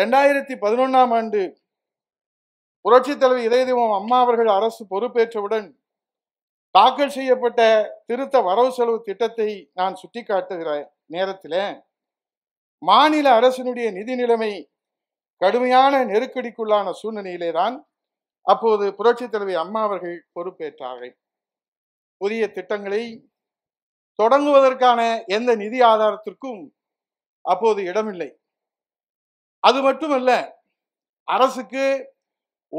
ரெண்டாயிரத்தி பதினொன்றாம் ஆண்டு புரட்சித் தலைவர் இதயதீபம் அம்மா அவர்கள் அரசு பொறுப்பேற்றவுடன் தாக்கல் செய்யப்பட்ட திருத்த வரவு செலவு திட்டத்தை நான் சுட்டிக்காட்டுகிற நேரத்தில் மாநில அரசினுடைய நிதி நிலைமை கடுமையான நெருக்கடிக்குள்ளான சூழ்நிலையிலே தான் அப்போது புரட்சித் தலைவி அம்மா அவர்கள் பொறுப்பேற்றார்கள் புதிய திட்டங்களை தொடங்குவதற்கான எந்த நிதி ஆதாரத்திற்கும் அப்போது இடமில்லை அது மட்டுமல்ல அரசுக்கு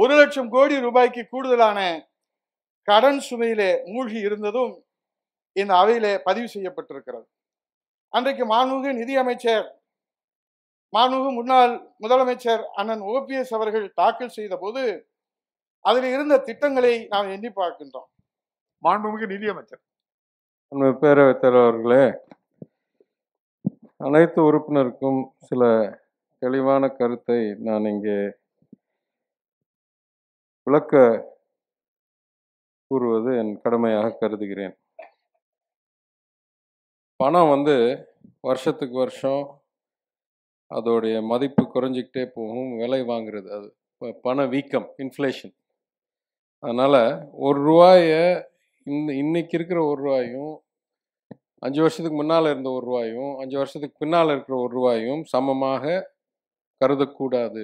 ஒரு லட்சம் கோடி ரூபாய்க்கு கூடுதலான கடன் சுமையிலே மூழ்கி இருந்ததும் இந்த அவையிலே பதிவு செய்யப்பட்டிருக்கிறது அன்றைக்கு மாண்புமிகு நிதியமைச்சர் மாண்புமிகு முன்னாள் முதலமைச்சர் அண்ணன் ஓபிஎஸ் அவர்கள் தாக்கல் செய்த போது அதில் இருந்த திட்டங்களை நாம் எண்ணி பார்க்கின்றோம் மாண்புமிகு நிதியமைச்சர் பேரவைத் தலைவர்களே அனைத்து உறுப்பினருக்கும் சில தெளிவான கருத்தை நான் இங்கே விளக்க கூறுவது என் கடமையாக கருதுகிறேன் பணம் வந்து வருஷத்துக்கு வருஷம் அதோடைய மதிப்பு குறைஞ்சிக்கிட்டே போகும் விலை வாங்குறது அது பண வீக்கம் இன்ஃப்ளேஷன் அதனால் ஒரு ரூபாயை இந்த இன்னைக்கு இருக்கிற ஒரு ரூபாயும் அஞ்சு வருஷத்துக்கு முன்னால் இருந்த ஒரு ரூபாயும் அஞ்சு வருஷத்துக்கு பின்னால் இருக்கிற ஒரு ரூபாயும் சமமாக கருதக்கூடாது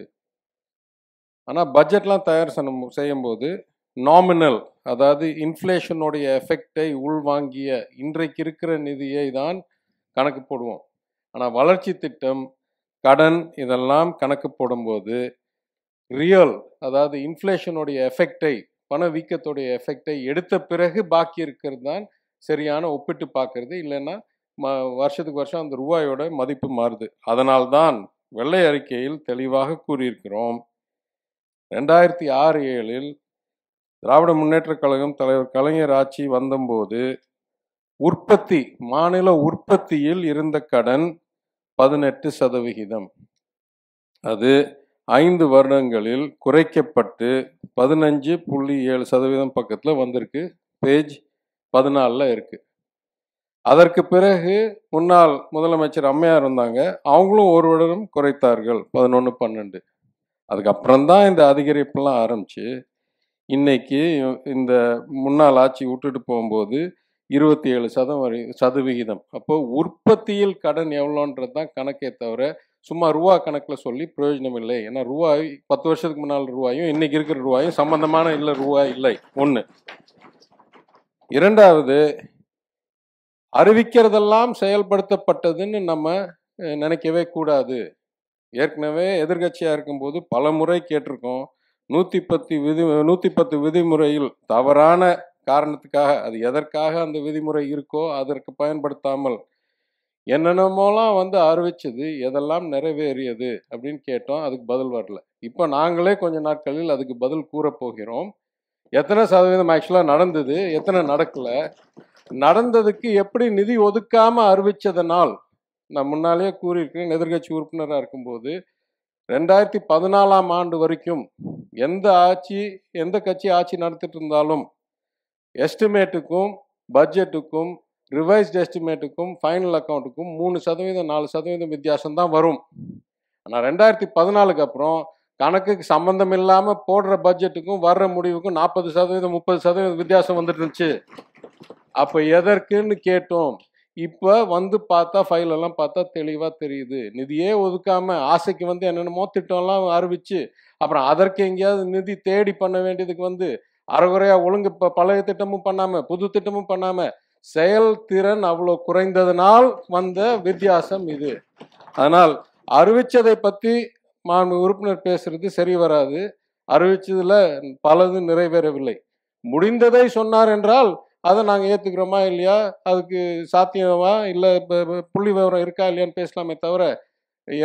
ஆனால் பட்ஜெட்லாம் தயார் செய்யும்போது நாமினல் அதாவது இன்ஃப்ளேஷனுடைய எஃபெக்டை உள்வாங்கிய இன்றைக்கு இருக்கிற நிதியை தான் கணக்கு போடுவோம் ஆனால் வளர்ச்சி திட்டம் கடன் இதெல்லாம் கணக்கு போடும்போது ரியல் அதாவது இன்ஃப்ளேஷனுடைய எஃபெக்டை பணவீக்கத்துடைய எஃபெக்டை எடுத்த பிறகு பாக்கி இருக்கிறது தான் சரியான ஒப்பிட்டு பார்க்கறது இல்லைன்னா ம வருஷத்துக்கு வருஷம் அந்த ரூபாயோட மதிப்பு மாறுது அதனால்தான் வெள்ளை அறிக்கையில் தெளிவாக கூறியிருக்கிறோம் ரெண்டாயிரத்தி ஆறு ஏழில் திராவிட முன்னேற்றக் கழகம் தலைவர் கலைஞர் ஆட்சி வந்தபோது உற்பத்தி மாநில உற்பத்தியில் இருந்த கடன் பதினெட்டு சதவிகிதம் அது ஐந்து வருடங்களில் குறைக்கப்பட்டு பதினஞ்சு புள்ளி ஏழு சதவீதம் பக்கத்தில் வந்திருக்கு பேஜ் பதினாலில் இருக்குது அதற்கு பிறகு முன்னாள் முதலமைச்சர் அம்மையார் இருந்தாங்க அவங்களும் ஒரு வருடம் குறைத்தார்கள் பதினொன்று பன்னெண்டு அதுக்கப்புறம்தான் இந்த அதிகரிப்புலாம் ஆரம்பிச்சு இன்னைக்கு இந்த முன்னாள் ஆட்சி விட்டுட்டு போகும்போது இருபத்தி ஏழு சதம் வரை சதவிகிதம் அப்போ உற்பத்தியில் கடன் எவ்வளோன்றது தான் கணக்கே தவிர சும்மா ரூபா கணக்கில் சொல்லி பிரயோஜனம் இல்லை ஏன்னா ரூபாய் பத்து வருஷத்துக்கு முன்னால் ரூபாயும் இன்னைக்கு இருக்கிற ரூபாயும் சம்பந்தமான இல்லை ரூபாய் இல்லை ஒன்று இரண்டாவது அறிவிக்கிறதெல்லாம் செயல்படுத்தப்பட்டதுன்னு நம்ம நினைக்கவே கூடாது ஏற்கனவே எதிர்கட்சியாக இருக்கும்போது பல முறை கேட்டிருக்கோம் நூற்றி பத்து விதி நூற்றி பத்து விதிமுறையில் தவறான காரணத்துக்காக அது எதற்காக அந்த விதிமுறை இருக்கோ அதற்கு பயன்படுத்தாமல் என்னென்னமோலாம் வந்து அறிவிச்சது எதெல்லாம் நிறைவேறியது அப்படின்னு கேட்டோம் அதுக்கு பதில் வரல இப்போ நாங்களே கொஞ்ச நாட்களில் அதுக்கு பதில் கூறப்போகிறோம் போகிறோம் எத்தனை சதவீதம் ஆக்சுவலாக நடந்தது எத்தனை நடக்கலை நடந்ததுக்கு எப்படி நிதி ஒதுக்காம அறிவிச்சதனால் நான் முன்னாலேயே கூறியிருக்கேன் எதிர்கட்சி உறுப்பினராக இருக்கும்போது ரெண்டாயிரத்தி பதினாலாம் ஆண்டு வரைக்கும் எந்த ஆட்சி எந்த கட்சி ஆட்சி நடத்திட்டு இருந்தாலும் எஸ்டிமேட்டுக்கும் பட்ஜெட்டுக்கும் ரிவைஸ்ட் எஸ்டிமேட்டுக்கும் ஃபைனல் அக்கௌண்ட்டுக்கும் மூணு சதவீதம் நாலு சதவீதம் வித்தியாசம் தான் வரும் ஆனால் ரெண்டாயிரத்தி பதினாலுக்கு அப்புறம் கணக்குக்கு சம்மந்தம் இல்லாமல் போடுற பட்ஜெட்டுக்கும் வர்ற முடிவுக்கும் நாற்பது சதவீதம் முப்பது சதவீதம் வித்தியாசம் வந்துட்டு இருந்துச்சு அப்போ எதற்குன்னு கேட்டோம் இப்போ வந்து பார்த்தா ஃபைல் எல்லாம் பார்த்தா தெளிவாக தெரியுது நிதியே ஒதுக்காம ஆசைக்கு வந்து என்னென்னமோ திட்டம்லாம் அறிவிச்சு அப்புறம் அதற்கு எங்கேயாவது நிதி தேடி பண்ண வேண்டியதுக்கு வந்து அறகுறையா ஒழுங்கு இப்போ பழைய திட்டமும் பண்ணாமல் புது திட்டமும் பண்ணாமல் செயல்திறன் அவ்வளோ குறைந்ததனால் வந்த வித்தியாசம் இது அதனால் அறிவிச்சதை பற்றி மாண்பு உறுப்பினர் பேசுறது சரி வராது அறிவிச்சதுல பலது நிறைவேறவில்லை முடிந்ததை சொன்னார் என்றால் அதை நாங்கள் ஏற்றுக்கிறோமா இல்லையா அதுக்கு சாத்தியமா இல்லை இப்போ புள்ளி விவரம் இருக்கா இல்லையான்னு பேசலாமே தவிர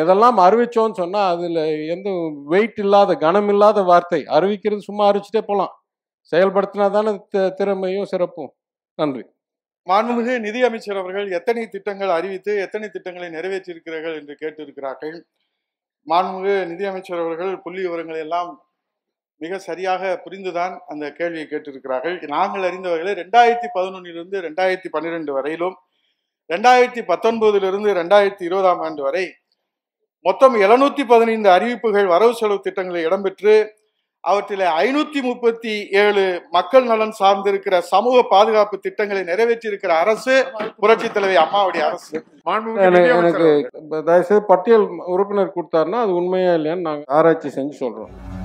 எதெல்லாம் அறிவிச்சோன்னு சொன்னால் அதில் எந்த வெயிட் இல்லாத கனம் இல்லாத வார்த்தை அறிவிக்கிறது சும்மா அறிவிச்சிட்டே போகலாம் செயல்படுத்தினா தானே திறமையும் சிறப்பும் நன்றி மாண்புமிகு நிதி அவர்கள் எத்தனை திட்டங்கள் அறிவித்து எத்தனை திட்டங்களை நிறைவேற்றியிருக்கிறார்கள் என்று கேட்டிருக்கிறார்கள் மாண்புமிகு நிதி அவர்கள் புள்ளி விவரங்களை எல்லாம் மிக சரியாக புரிந்துதான் அந்த கேள்வியை கேட்டிருக்கிறார்கள் நாங்கள் அறிந்தவர்களே ரெண்டாயிரத்தி பதினொன்னிலிருந்து ரெண்டாயிரத்தி பன்னிரெண்டு வரையிலும் ரெண்டாயிரத்தி பத்தொன்பதிலிருந்து ரெண்டாயிரத்தி இருபதாம் ஆண்டு வரை மொத்தம் எழுநூத்தி பதினைந்து அறிவிப்புகள் வரவு செலவு திட்டங்களில் இடம்பெற்று அவற்றில் ஐநூத்தி முப்பத்தி ஏழு மக்கள் நலன் சார்ந்திருக்கிற சமூக பாதுகாப்பு திட்டங்களை நிறைவேற்றியிருக்கிற அரசு புரட்சி தலைவி அம்மாவுடைய அரசு எனக்கு தயவுசெய்து பட்டியல் உறுப்பினர் கொடுத்தாருன்னா அது உண்மையா இல்லையான்னு நாங்கள் ஆராய்ச்சி செஞ்சு சொல்றோம்